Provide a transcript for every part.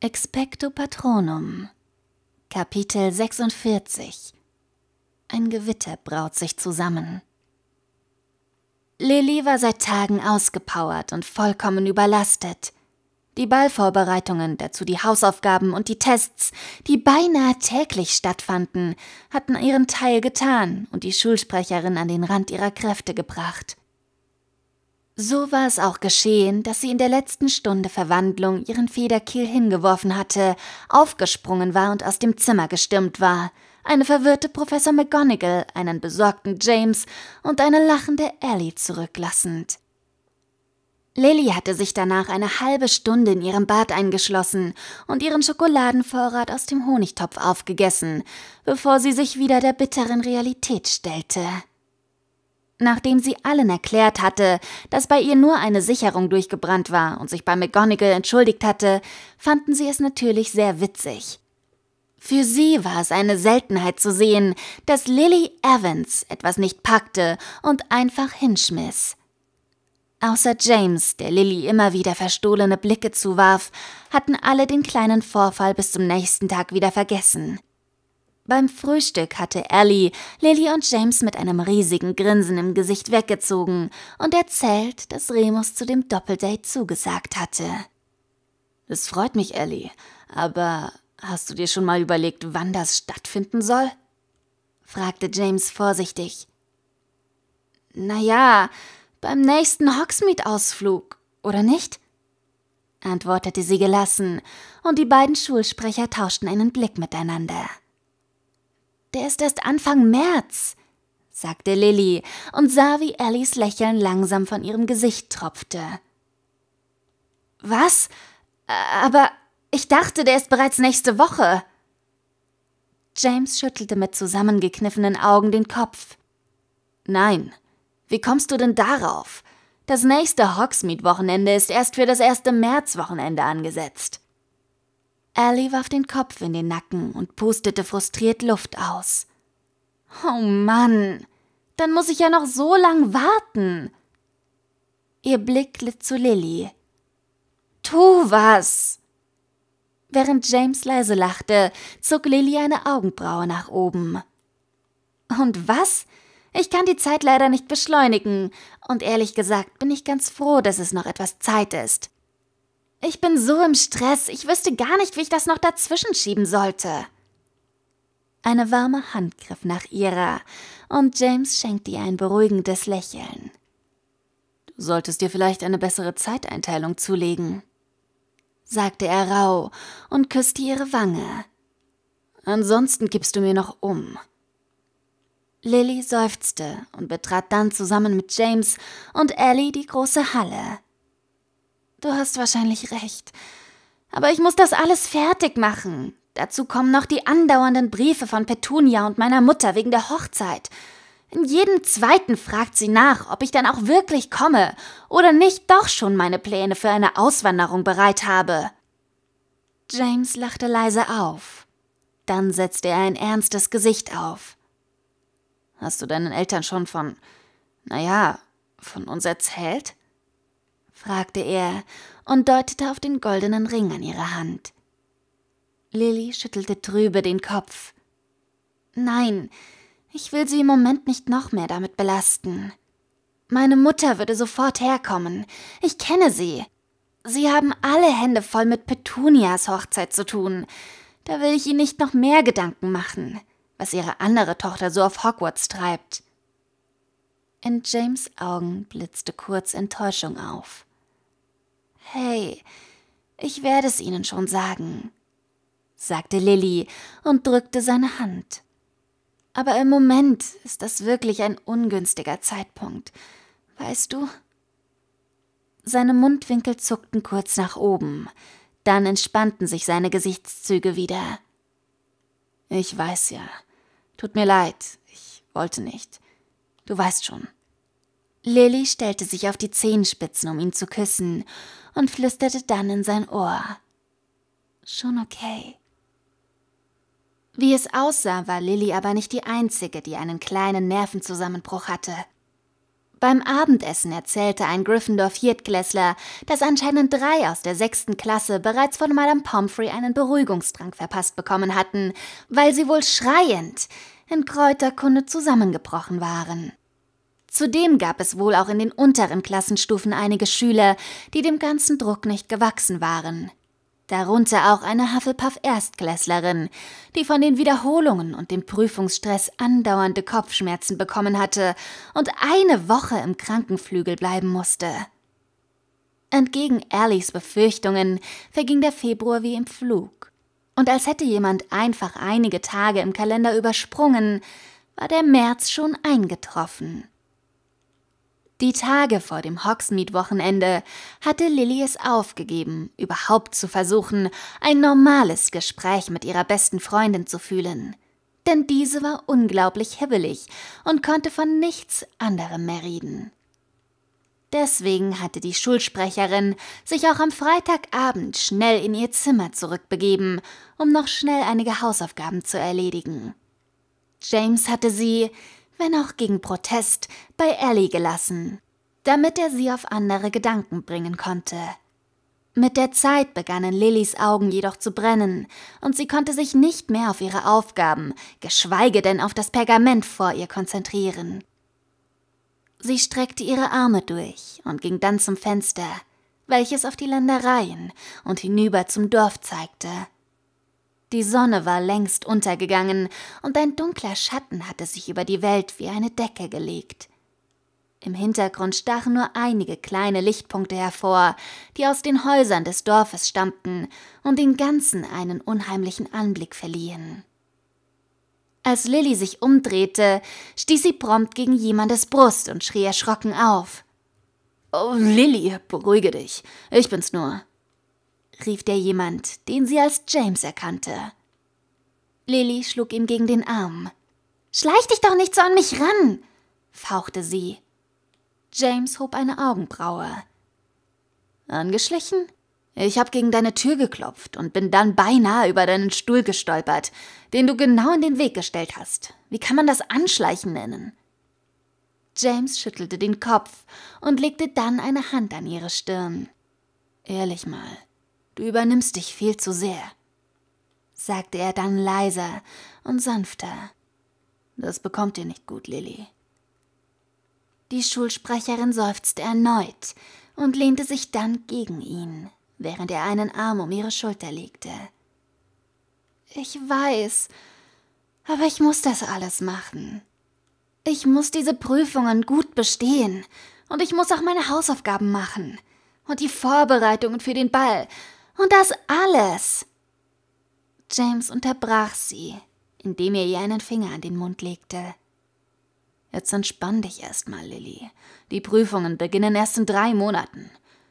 Expecto Patronum Kapitel 46 Ein Gewitter braut sich zusammen. Lilly war seit Tagen ausgepowert und vollkommen überlastet. Die Ballvorbereitungen, dazu die Hausaufgaben und die Tests, die beinahe täglich stattfanden, hatten ihren Teil getan und die Schulsprecherin an den Rand ihrer Kräfte gebracht. So war es auch geschehen, dass sie in der letzten Stunde Verwandlung ihren Federkiel hingeworfen hatte, aufgesprungen war und aus dem Zimmer gestürmt war. Eine verwirrte Professor McGonagall, einen besorgten James und eine lachende Ellie zurücklassend. Lily hatte sich danach eine halbe Stunde in ihrem Bad eingeschlossen und ihren Schokoladenvorrat aus dem Honigtopf aufgegessen, bevor sie sich wieder der bitteren Realität stellte. Nachdem sie allen erklärt hatte, dass bei ihr nur eine Sicherung durchgebrannt war und sich bei McGonagall entschuldigt hatte, fanden sie es natürlich sehr witzig. Für sie war es eine Seltenheit zu sehen, dass Lily Evans etwas nicht packte und einfach hinschmiss. Außer James, der Lily immer wieder verstohlene Blicke zuwarf, hatten alle den kleinen Vorfall bis zum nächsten Tag wieder vergessen. Beim Frühstück hatte Ellie Lily und James mit einem riesigen Grinsen im Gesicht weggezogen und erzählt, dass Remus zu dem Doppeldate zugesagt hatte. Es freut mich, Ellie, aber hast du dir schon mal überlegt, wann das stattfinden soll? fragte James vorsichtig. Na ja, beim nächsten Hogsmeade-Ausflug, oder nicht? antwortete sie gelassen, und die beiden Schulsprecher tauschten einen Blick miteinander. Der ist erst Anfang März, sagte Lilly und sah, wie Ellies Lächeln langsam von ihrem Gesicht tropfte. Was? Aber ich dachte, der ist bereits nächste Woche. James schüttelte mit zusammengekniffenen Augen den Kopf. Nein. Wie kommst du denn darauf? Das nächste Hogsmeade-Wochenende ist erst für das erste Märzwochenende angesetzt. Ellie warf den Kopf in den Nacken und pustete frustriert Luft aus. Oh Mann, dann muss ich ja noch so lang warten. Ihr Blick glitt zu Lilly. Tu was! Während James leise lachte, zog Lilly eine Augenbraue nach oben. Und was? Ich kann die Zeit leider nicht beschleunigen, und ehrlich gesagt bin ich ganz froh, dass es noch etwas Zeit ist. Ich bin so im Stress, ich wüsste gar nicht, wie ich das noch dazwischen schieben sollte. Eine warme Hand griff nach ihrer, und James schenkte ihr ein beruhigendes Lächeln. Du solltest dir vielleicht eine bessere Zeiteinteilung zulegen, sagte er rau und küsste ihre Wange. Ansonsten gibst du mir noch um. Lily seufzte und betrat dann zusammen mit James und Ellie die große Halle. Du hast wahrscheinlich recht. Aber ich muss das alles fertig machen. Dazu kommen noch die andauernden Briefe von Petunia und meiner Mutter wegen der Hochzeit. In jedem zweiten fragt sie nach, ob ich dann auch wirklich komme oder nicht doch schon meine Pläne für eine Auswanderung bereit habe. James lachte leise auf. Dann setzte er ein ernstes Gesicht auf. Hast du deinen Eltern schon von, naja, von uns erzählt? fragte er und deutete auf den goldenen Ring an ihrer Hand. Lilly schüttelte trübe den Kopf. Nein, ich will sie im Moment nicht noch mehr damit belasten. Meine Mutter würde sofort herkommen. Ich kenne sie. Sie haben alle Hände voll mit Petunias Hochzeit zu tun. Da will ich Ihnen nicht noch mehr Gedanken machen, was Ihre andere Tochter so auf Hogwarts treibt. In James Augen blitzte kurz Enttäuschung auf. Hey, ich werde es Ihnen schon sagen, sagte Lilly und drückte seine Hand. Aber im Moment ist das wirklich ein ungünstiger Zeitpunkt, weißt du? Seine Mundwinkel zuckten kurz nach oben, dann entspannten sich seine Gesichtszüge wieder. Ich weiß ja. Tut mir leid, ich wollte nicht. Du weißt schon. Lilly stellte sich auf die Zehenspitzen, um ihn zu küssen, und flüsterte dann in sein Ohr. Schon okay. Wie es aussah, war Lilly aber nicht die Einzige, die einen kleinen Nervenzusammenbruch hatte. Beim Abendessen erzählte ein Gryffindor-Viertklässler, dass anscheinend drei aus der sechsten Klasse bereits von Madame Pomfrey einen Beruhigungstrank verpasst bekommen hatten, weil sie wohl schreiend in Kräuterkunde zusammengebrochen waren. Zudem gab es wohl auch in den unteren Klassenstufen einige Schüler, die dem ganzen Druck nicht gewachsen waren. Darunter auch eine Hufflepuff-Erstklässlerin, die von den Wiederholungen und dem Prüfungsstress andauernde Kopfschmerzen bekommen hatte und eine Woche im Krankenflügel bleiben musste. Entgegen Allies Befürchtungen verging der Februar wie im Flug. Und als hätte jemand einfach einige Tage im Kalender übersprungen, war der März schon eingetroffen. Die Tage vor dem Hogsmeade-Wochenende hatte Lilly es aufgegeben, überhaupt zu versuchen, ein normales Gespräch mit ihrer besten Freundin zu fühlen. Denn diese war unglaublich hibbelig und konnte von nichts anderem mehr reden. Deswegen hatte die Schulsprecherin sich auch am Freitagabend schnell in ihr Zimmer zurückbegeben, um noch schnell einige Hausaufgaben zu erledigen. James hatte sie wenn auch gegen Protest, bei Ellie gelassen, damit er sie auf andere Gedanken bringen konnte. Mit der Zeit begannen Lillys Augen jedoch zu brennen, und sie konnte sich nicht mehr auf ihre Aufgaben, geschweige denn auf das Pergament vor ihr konzentrieren. Sie streckte ihre Arme durch und ging dann zum Fenster, welches auf die Ländereien und hinüber zum Dorf zeigte. Die Sonne war längst untergegangen, und ein dunkler Schatten hatte sich über die Welt wie eine Decke gelegt. Im Hintergrund stachen nur einige kleine Lichtpunkte hervor, die aus den Häusern des Dorfes stammten und den Ganzen einen unheimlichen Anblick verliehen. Als Lilly sich umdrehte, stieß sie prompt gegen jemandes Brust und schrie erschrocken auf. Oh, Lilly, beruhige dich. Ich bin's nur rief der jemand, den sie als James erkannte. Lily schlug ihm gegen den Arm. Schleich dich doch nicht so an mich ran, fauchte sie. James hob eine Augenbraue. Angeschlichen? Ich hab gegen deine Tür geklopft und bin dann beinahe über deinen Stuhl gestolpert, den du genau in den Weg gestellt hast. Wie kann man das Anschleichen nennen? James schüttelte den Kopf und legte dann eine Hand an ihre Stirn. Ehrlich mal, Du übernimmst dich viel zu sehr, sagte er dann leiser und sanfter. Das bekommt ihr nicht gut, Lilly. Die Schulsprecherin seufzte erneut und lehnte sich dann gegen ihn, während er einen Arm um ihre Schulter legte. Ich weiß, aber ich muss das alles machen. Ich muss diese Prüfungen gut bestehen und ich muss auch meine Hausaufgaben machen und die Vorbereitungen für den Ball und das alles. James unterbrach sie, indem er ihr einen Finger an den Mund legte. Jetzt entspann dich erstmal, Lilly. Die Prüfungen beginnen erst in drei Monaten.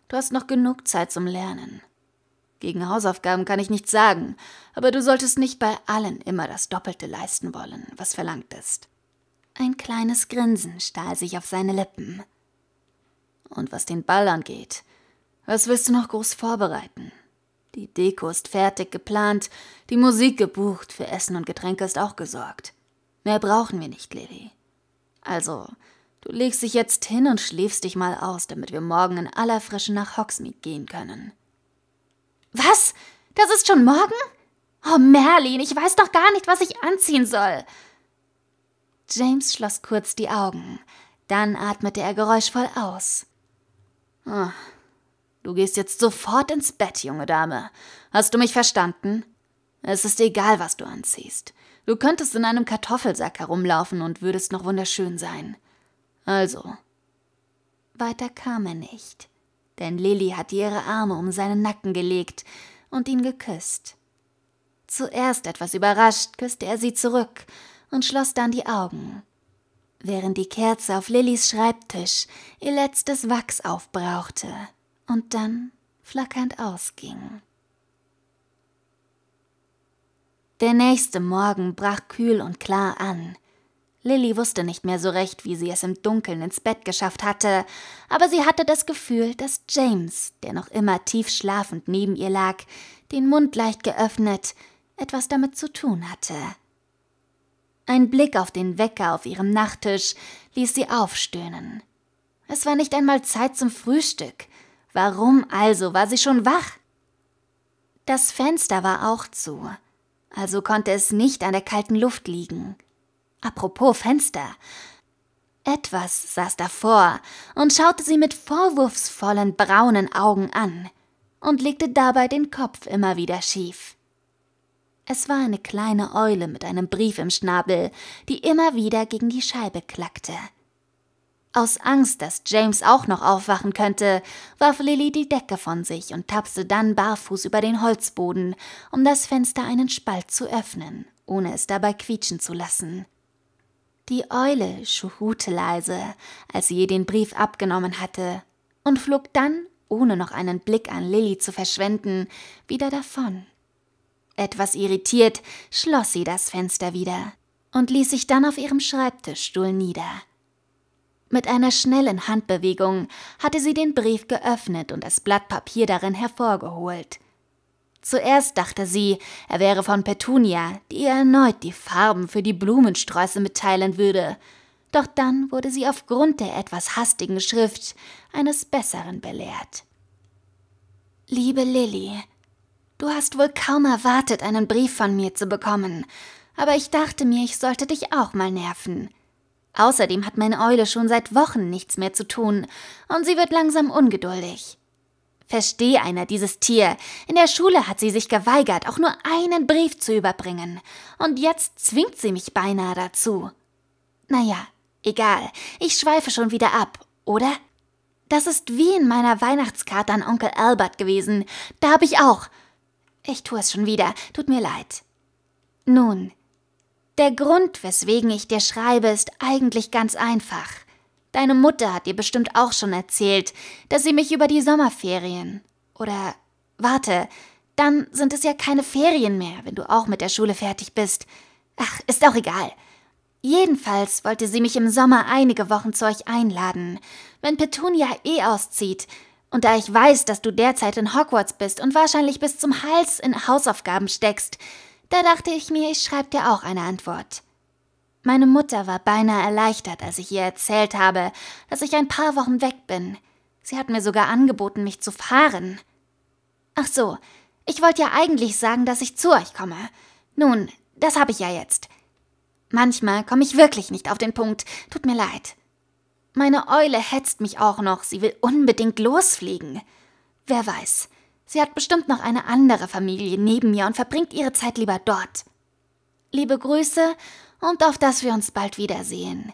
Du hast noch genug Zeit zum Lernen. Gegen Hausaufgaben kann ich nichts sagen, aber du solltest nicht bei allen immer das Doppelte leisten wollen, was verlangt ist. Ein kleines Grinsen stahl sich auf seine Lippen. Und was den Ball angeht, was willst du noch groß vorbereiten? Die Deko ist fertig geplant, die Musik gebucht, für Essen und Getränke ist auch gesorgt. Mehr brauchen wir nicht, Lily. Also, du legst dich jetzt hin und schläfst dich mal aus, damit wir morgen in aller Frische nach Hogsmeade gehen können. Was? Das ist schon morgen? Oh, Merlin, ich weiß doch gar nicht, was ich anziehen soll. James schloss kurz die Augen. Dann atmete er geräuschvoll aus. Oh, Du gehst jetzt sofort ins Bett, junge Dame. Hast du mich verstanden? Es ist egal, was du anziehst. Du könntest in einem Kartoffelsack herumlaufen und würdest noch wunderschön sein. Also. Weiter kam er nicht, denn Lilly hatte ihre Arme um seinen Nacken gelegt und ihn geküsst. Zuerst etwas überrascht küsste er sie zurück und schloss dann die Augen, während die Kerze auf Lillys Schreibtisch ihr letztes Wachs aufbrauchte und dann flackernd ausging. Der nächste Morgen brach kühl und klar an. Lilly wusste nicht mehr so recht, wie sie es im Dunkeln ins Bett geschafft hatte, aber sie hatte das Gefühl, dass James, der noch immer tief schlafend neben ihr lag, den Mund leicht geöffnet, etwas damit zu tun hatte. Ein Blick auf den Wecker auf ihrem Nachttisch ließ sie aufstöhnen. Es war nicht einmal Zeit zum Frühstück. Warum also war sie schon wach? Das Fenster war auch zu, also konnte es nicht an der kalten Luft liegen. Apropos Fenster. Etwas saß davor und schaute sie mit vorwurfsvollen braunen Augen an und legte dabei den Kopf immer wieder schief. Es war eine kleine Eule mit einem Brief im Schnabel, die immer wieder gegen die Scheibe klackte. Aus Angst, dass James auch noch aufwachen könnte, warf Lilly die Decke von sich und tapste dann barfuß über den Holzboden, um das Fenster einen Spalt zu öffnen, ohne es dabei quietschen zu lassen. Die Eule schuhute leise, als sie ihr den Brief abgenommen hatte, und flog dann, ohne noch einen Blick an Lilly zu verschwenden, wieder davon. Etwas irritiert schloss sie das Fenster wieder und ließ sich dann auf ihrem Schreibtischstuhl nieder. Mit einer schnellen Handbewegung hatte sie den Brief geöffnet und das Blatt Papier darin hervorgeholt. Zuerst dachte sie, er wäre von Petunia, die ihr erneut die Farben für die Blumensträuße mitteilen würde. Doch dann wurde sie aufgrund der etwas hastigen Schrift eines Besseren belehrt. Liebe Lilly, du hast wohl kaum erwartet, einen Brief von mir zu bekommen, aber ich dachte mir, ich sollte dich auch mal nerven. Außerdem hat meine Eule schon seit Wochen nichts mehr zu tun und sie wird langsam ungeduldig. Versteh einer dieses Tier. In der Schule hat sie sich geweigert, auch nur einen Brief zu überbringen. Und jetzt zwingt sie mich beinahe dazu. Naja, egal. Ich schweife schon wieder ab, oder? Das ist wie in meiner Weihnachtskarte an Onkel Albert gewesen. Da hab ich auch. Ich tue es schon wieder. Tut mir leid. Nun, der Grund, weswegen ich dir schreibe, ist eigentlich ganz einfach. Deine Mutter hat dir bestimmt auch schon erzählt, dass sie mich über die Sommerferien. Oder warte, dann sind es ja keine Ferien mehr, wenn du auch mit der Schule fertig bist. Ach, ist auch egal. Jedenfalls wollte sie mich im Sommer einige Wochen zu euch einladen, wenn Petunia eh auszieht. Und da ich weiß, dass du derzeit in Hogwarts bist und wahrscheinlich bis zum Hals in Hausaufgaben steckst, da dachte ich mir, ich schreibe dir auch eine Antwort. Meine Mutter war beinahe erleichtert, als ich ihr erzählt habe, dass ich ein paar Wochen weg bin. Sie hat mir sogar angeboten, mich zu fahren. Ach so, ich wollte ja eigentlich sagen, dass ich zu euch komme. Nun, das habe ich ja jetzt. Manchmal komme ich wirklich nicht auf den Punkt, tut mir leid. Meine Eule hetzt mich auch noch, sie will unbedingt losfliegen. Wer weiß, Sie hat bestimmt noch eine andere Familie neben mir und verbringt ihre Zeit lieber dort. Liebe Grüße und auf dass wir uns bald wiedersehen.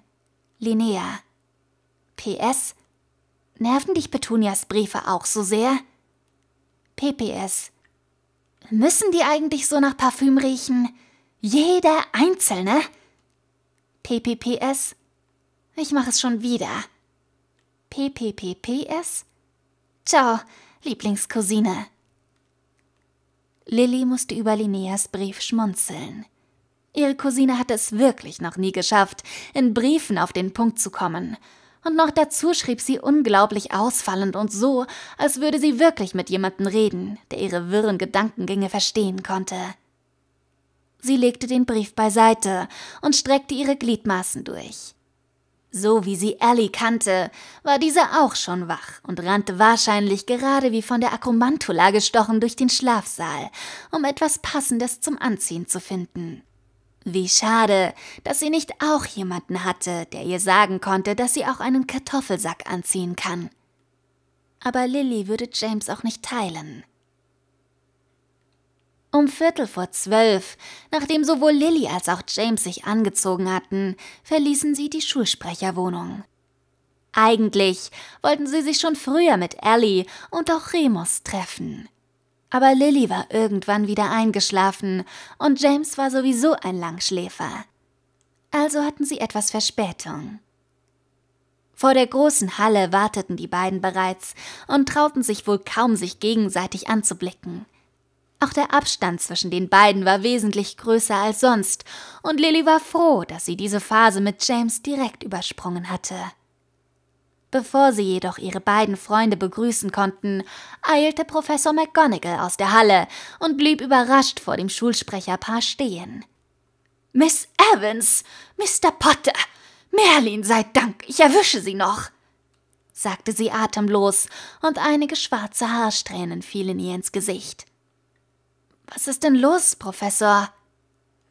Linnea. PS. Nerven dich Petunias Briefe auch so sehr? PPS. Müssen die eigentlich so nach Parfüm riechen? Jeder einzelne? PPPS. Ich mache es schon wieder. PPPPS. Ciao. Lieblingscousine. Lilly musste über Linneas Brief schmunzeln. Ihre Cousine hatte es wirklich noch nie geschafft, in Briefen auf den Punkt zu kommen. Und noch dazu schrieb sie unglaublich ausfallend und so, als würde sie wirklich mit jemandem reden, der ihre wirren Gedankengänge verstehen konnte. Sie legte den Brief beiseite und streckte ihre Gliedmaßen durch. So wie sie Ellie kannte, war diese auch schon wach und rannte wahrscheinlich gerade wie von der Akromantula gestochen durch den Schlafsaal, um etwas Passendes zum Anziehen zu finden. Wie schade, dass sie nicht auch jemanden hatte, der ihr sagen konnte, dass sie auch einen Kartoffelsack anziehen kann. Aber Lilly würde James auch nicht teilen. Um Viertel vor zwölf, nachdem sowohl Lilly als auch James sich angezogen hatten, verließen sie die Schulsprecherwohnung. Eigentlich wollten sie sich schon früher mit Ellie und auch Remus treffen. Aber Lilly war irgendwann wieder eingeschlafen und James war sowieso ein Langschläfer. Also hatten sie etwas Verspätung. Vor der großen Halle warteten die beiden bereits und trauten sich wohl kaum, sich gegenseitig anzublicken. Auch der Abstand zwischen den beiden war wesentlich größer als sonst, und Lily war froh, dass sie diese Phase mit James direkt übersprungen hatte. Bevor sie jedoch ihre beiden Freunde begrüßen konnten, eilte Professor McGonagall aus der Halle und blieb überrascht vor dem Schulsprecherpaar stehen. Miss Evans, Mr. Potter, Merlin sei Dank, ich erwische Sie noch, sagte sie atemlos, und einige schwarze Haarsträhnen fielen ihr ins Gesicht. Was ist denn los, Professor?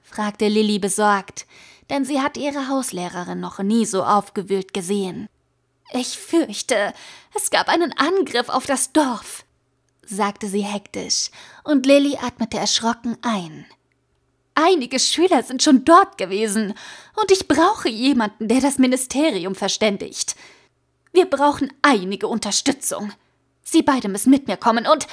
fragte Lilly besorgt, denn sie hat ihre Hauslehrerin noch nie so aufgewühlt gesehen. Ich fürchte, es gab einen Angriff auf das Dorf, sagte sie hektisch, und Lilly atmete erschrocken ein. Einige Schüler sind schon dort gewesen, und ich brauche jemanden, der das Ministerium verständigt. Wir brauchen einige Unterstützung. Sie beide müssen mit mir kommen und.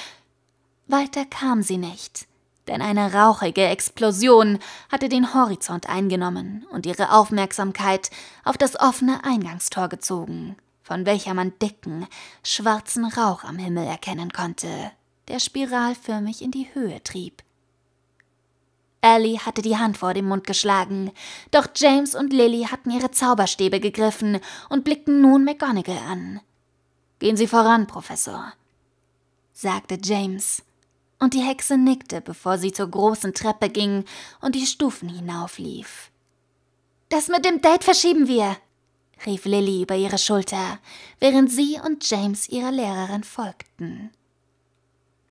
Weiter kam sie nicht denn eine rauchige Explosion hatte den Horizont eingenommen und ihre Aufmerksamkeit auf das offene Eingangstor gezogen, von welcher man dicken, schwarzen Rauch am Himmel erkennen konnte, der spiralförmig in die Höhe trieb. Ellie hatte die Hand vor dem Mund geschlagen, doch James und Lily hatten ihre Zauberstäbe gegriffen und blickten nun McGonagall an. Gehen Sie voran, Professor, sagte James und die Hexe nickte, bevor sie zur großen Treppe ging und die Stufen hinauflief. Das mit dem Date verschieben wir, rief Lilly über ihre Schulter, während sie und James ihrer Lehrerin folgten.